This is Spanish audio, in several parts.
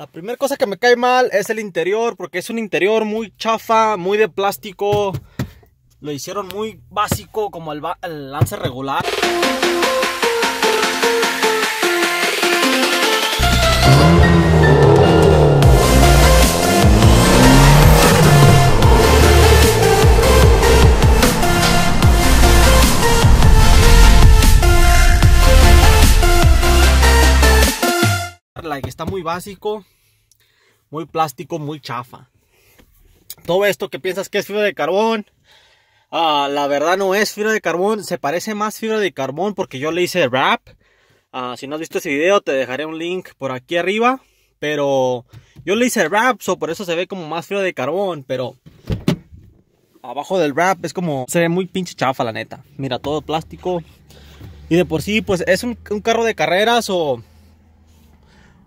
La primera cosa que me cae mal es el interior, porque es un interior muy chafa, muy de plástico. Lo hicieron muy básico, como el, lance regular. que está muy básico, muy plástico, muy chafa. Todo esto que piensas que es fibra de carbón, ah, la verdad no es fibra de carbón, se parece más fibra de carbón porque yo le hice wrap. Ah, si no has visto ese video, te dejaré un link por aquí arriba. Pero yo le hice wrap, por eso se ve como más fibra de carbón, pero abajo del wrap es como se ve muy pinche chafa la neta. Mira, todo plástico. Y de por sí, pues es un carro de carreras o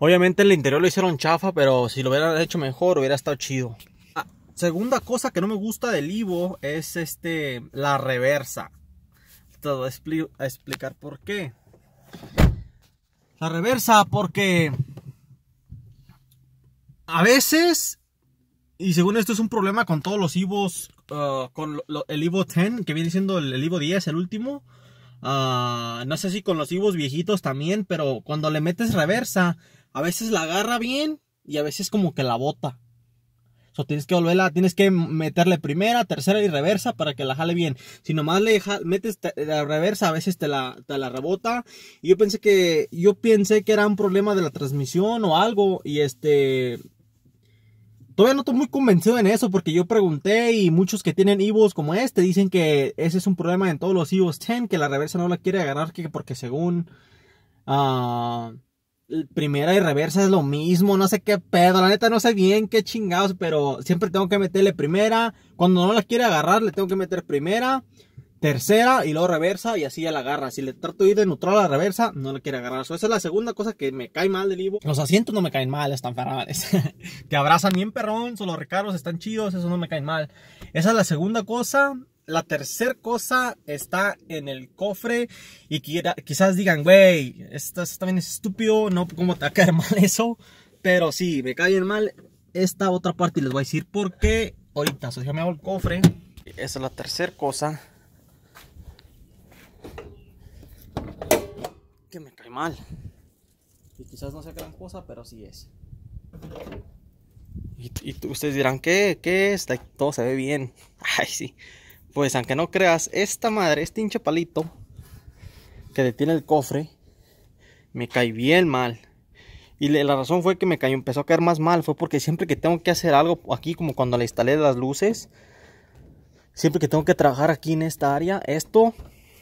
Obviamente el interior lo hicieron chafa, pero si lo hubieran hecho mejor hubiera estado chido. Ah, segunda cosa que no me gusta del Ivo es este la reversa. Te voy a explicar por qué. La reversa porque a veces y según esto es un problema con todos los Ivos ah, con el Ivo 10 que viene siendo el, Ivo 10 el último. Ah, no sé si con los Ivos viejitos también, pero cuando le metes reversa a veces la agarra bien y a veces como que la bota. O tienes que volverla, tienes que meterle primera, tercera y reversa para que la jale bien. Si nomás le metes la reversa, a veces te la, la rebota. Y yo pensé que, yo pensé que era un problema de la transmisión o algo. Y este, todavía no estoy muy convencido en eso porque yo pregunté y muchos que tienen Ivo's como este dicen que ese es un problema en todos los Evos 10, que la reversa no la quiere agarrar porque según ah, primera y reversa es lo mismo, no sé qué pedo, la neta no sé bien qué chingados, pero siempre tengo que meterle primera, cuando no la quiere agarrar le tengo que meter primera, tercera y luego reversa y así ya la agarra. Si le trato de ir de neutral a la reversa, no la quiere agarrar. eso esa es la segunda cosa que me cae mal del Ivo. Los asientos no me caen mal, están ferrales. que abrazan bien perrón, son los recargos están chidos, eso no me cae mal. Esa es la segunda cosa la tercera cosa está en el cofre y quizás digan, güey, esto está bien estúpido, no, ¿cómo te va a caer mal eso? Pero sí, me cae bien mal esta otra parte y les voy a decir por qué ahorita. O yo me hago el cofre. Esa es la tercera cosa que me cae mal. Y quizás no sea gran cosa, pero sí es. Y, ustedes dirán, ¿qué? ¿Qué es? todo se ve bien. Ay, sí. Pues aunque no creas, esta madre, este hincha palito que detiene el cofre, me cae bien mal. Y la razón fue que me cayó, empezó a caer más mal, fue porque siempre que tengo que hacer algo aquí, como cuando le instalé las luces, siempre que tengo que trabajar aquí en esta área, esto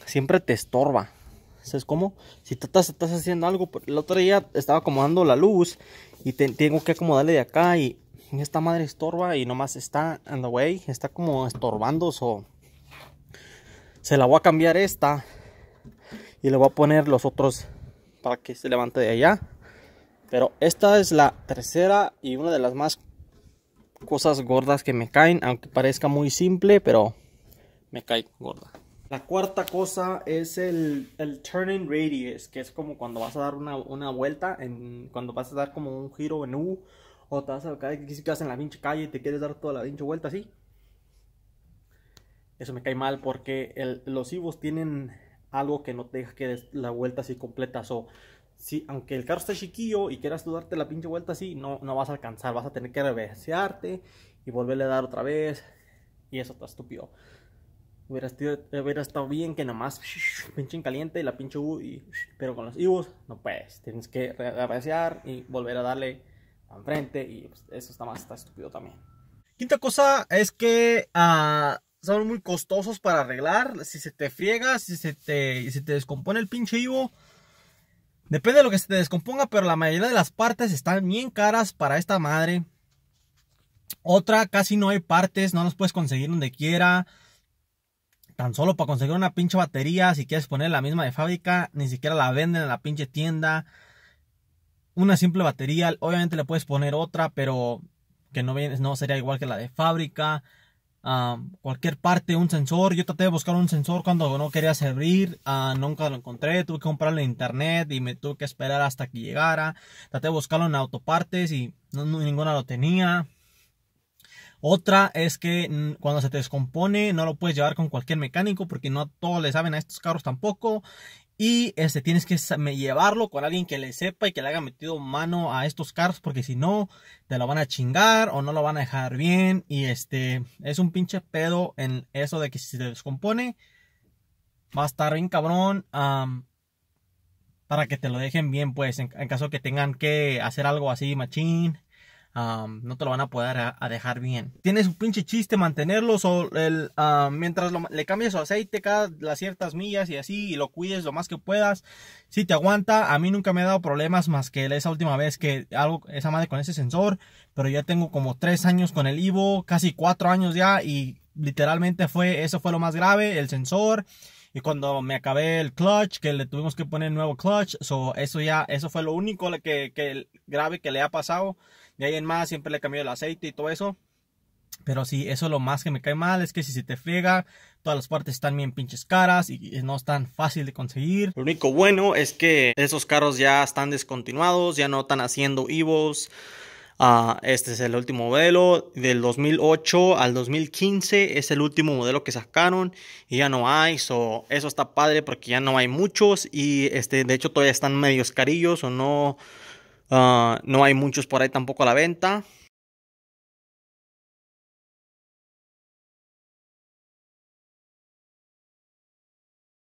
siempre te estorba. Es como Si tú estás, estás haciendo algo, el otro día estaba acomodando la luz y tengo que acomodarle de acá y esta madre estorba y nomás está en the way, está como estorbando o se la voy a cambiar esta y le voy a poner los otros para que se levante de allá pero esta es la tercera y una de las más cosas gordas que me caen aunque parezca muy simple pero me cae gorda la cuarta cosa es el, el turning radius que es como cuando vas a dar una, vuelta en, cuando vas a dar como un giro en U o te vas a caer que en la pinche calle y te quieres dar toda la pinche vuelta así eso me cae mal porque los Ibus tienen algo que no te deja que la vuelta así completa. So, si, aunque el carro esté chiquillo y quieras darte la pinche vuelta así, no, no vas a alcanzar. Vas a tener que reversearte y volverle a dar otra vez. Y eso está estúpido. Hubiera, estado, bien que nada más pinche en caliente y la pinche U. pero con los Ibus, no puedes. Tienes que reversear y volver a darle enfrente. Y pues, eso está más está estúpido también. Quinta cosa es que. Ah, son muy costosos para arreglar. Si se te friega, si se te, te descompone el pinche Ivo. Depende de lo que se te descomponga, pero la mayoría de las partes están bien caras para esta madre. Otra, casi no hay partes, no las puedes conseguir donde quiera. Tan solo para conseguir una pinche batería, si quieres poner la misma de fábrica, ni siquiera la venden en la pinche tienda. Una simple batería, obviamente le puedes poner otra, pero que no, no sería igual que la de fábrica Ah, cualquier parte, un sensor. Yo traté de buscar un sensor cuando no quería Servir, ah, nunca lo encontré. Tuve que comprarlo en internet y me tuve que esperar hasta que llegara. Traté de buscarlo en autopartes y ninguna lo tenía. Otra es que mm, cuando se te descompone no lo puedes llevar con cualquier mecánico porque no todos le saben a estos carros tampoco. Y este, tienes que llevarlo con alguien que le sepa y que le haga metido mano a estos carros, porque si no, te lo van a chingar o no lo van a dejar bien. Y este, es un pinche pedo en eso de que si se descompone, va a estar bien cabrón. para que te lo dejen bien, pues, en, en caso que tengan que hacer algo así, machín no te lo van a poder dejar bien. tienes su pinche chiste mantenerlo mientras le cambies su aceite cada las ciertas millas y así y lo cuides lo más que puedas. Si te aguanta, a mí nunca me ha dado problemas más que esa última vez que algo, esa madre con ese sensor, pero ya tengo como tres años con el Ivo, casi cuatro años ya y literalmente fue, eso fue lo más grave, el sensor. Y cuando me acabé el clutch, que le tuvimos que poner nuevo clutch, so, eso ya, eso fue lo único que grave que le ha pasado. Y ahí en más siempre le cambio el aceite y todo eso. Pero sí, eso es lo más que me cae mal, es que si se te friega, todas las partes están bien pinches caras y no es tan fácil de conseguir. Lo único bueno es que esos carros ya están descontinuados, ya no están haciendo Ivo's ah, este es el último modelo, del 2008 al 2015 es el último modelo que sacaron y ya no hay, eso está padre porque ya no hay muchos y este, de hecho todavía están medios escarillos o no Ah, no hay muchos por ahí tampoco a la venta.